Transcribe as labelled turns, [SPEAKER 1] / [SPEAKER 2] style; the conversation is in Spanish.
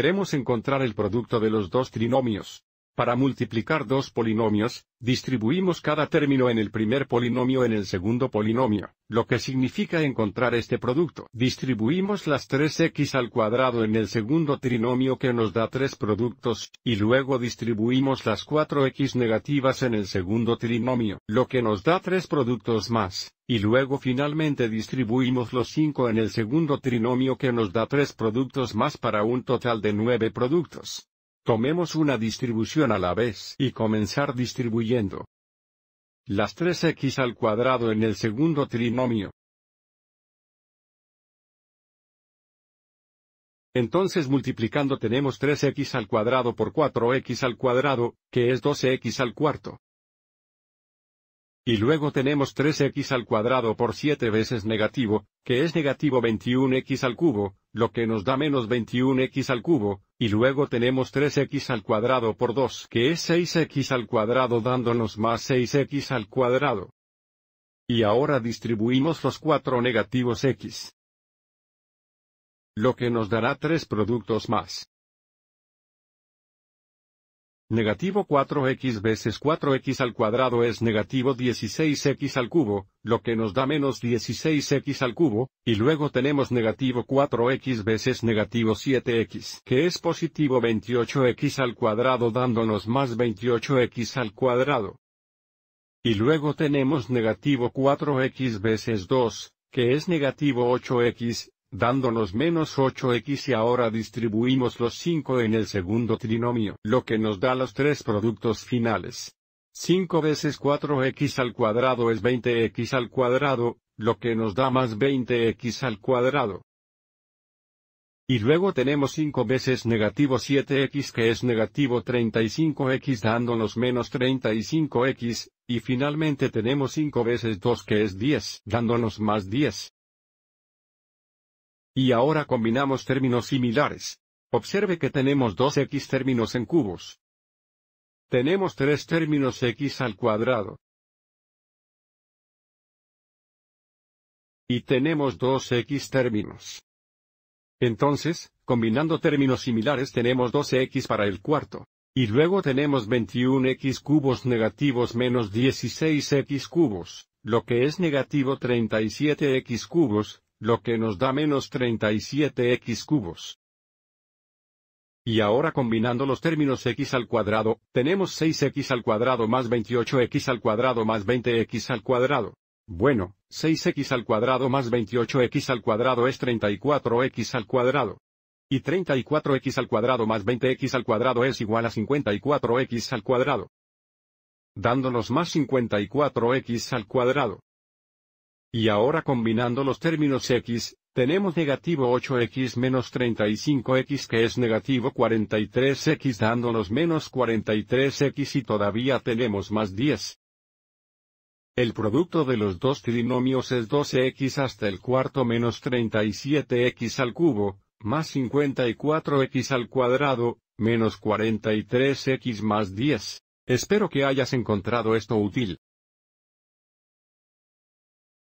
[SPEAKER 1] Queremos encontrar el producto de los dos trinomios. Para multiplicar dos polinomios, distribuimos cada término en el primer polinomio en el segundo polinomio, lo que significa encontrar este producto. Distribuimos las 3x al cuadrado en el segundo trinomio que nos da tres productos, y luego distribuimos las 4x negativas en el segundo trinomio, lo que nos da tres productos más, y luego finalmente distribuimos los 5 en el segundo trinomio que nos da tres productos más para un total de nueve productos. Tomemos una distribución a la vez y comenzar distribuyendo. Las 3x al cuadrado en el segundo
[SPEAKER 2] trinomio.
[SPEAKER 1] Entonces multiplicando tenemos 3x al cuadrado por 4x al cuadrado, que es 12x al cuarto. Y luego tenemos 3x al cuadrado por 7 veces negativo, que es negativo 21x al cubo, lo que nos da menos 21x al cubo, y luego tenemos 3x al cuadrado por 2 que es 6x al cuadrado dándonos más 6x al cuadrado. Y ahora distribuimos los 4 negativos x. Lo que nos dará tres productos más. Negativo 4x veces 4x al cuadrado es negativo 16x al cubo, lo que nos da menos 16x al cubo, y luego tenemos negativo 4x veces negativo 7x, que es positivo 28x al cuadrado dándonos más 28x al cuadrado. Y luego tenemos negativo 4x veces 2, que es negativo 8x, dándonos menos 8x y ahora distribuimos los 5 en el segundo trinomio, lo que nos da los tres productos finales. 5 veces 4x al cuadrado es 20x al cuadrado, lo que nos da más 20x al cuadrado. Y luego tenemos 5 veces negativo 7x que es negativo 35x dándonos menos 35x, y finalmente tenemos 5 veces 2 que es 10 dándonos más 10. Y ahora combinamos términos similares. Observe que tenemos dos x términos en cubos. Tenemos tres
[SPEAKER 2] términos x al cuadrado.
[SPEAKER 1] Y tenemos dos x términos. Entonces, combinando términos similares tenemos 12x para el cuarto. Y luego tenemos 21x cubos negativos menos 16x cubos, lo que es negativo 37x cubos, lo que nos da menos 37x cubos. Y ahora combinando los términos x al cuadrado, tenemos 6x al cuadrado más 28x al cuadrado más 20x al cuadrado. Bueno, 6x al cuadrado más 28x al cuadrado es 34x al cuadrado. Y 34x al cuadrado más 20x al cuadrado es igual a 54x al cuadrado. Dándonos más 54x al cuadrado. Y ahora combinando los términos x, tenemos negativo 8x menos 35x que es negativo 43x dándonos menos 43x y todavía tenemos más 10. El producto de los dos trinomios es 12x hasta el cuarto menos 37x al cubo, más 54x al cuadrado, menos 43x más 10. Espero que hayas encontrado esto útil.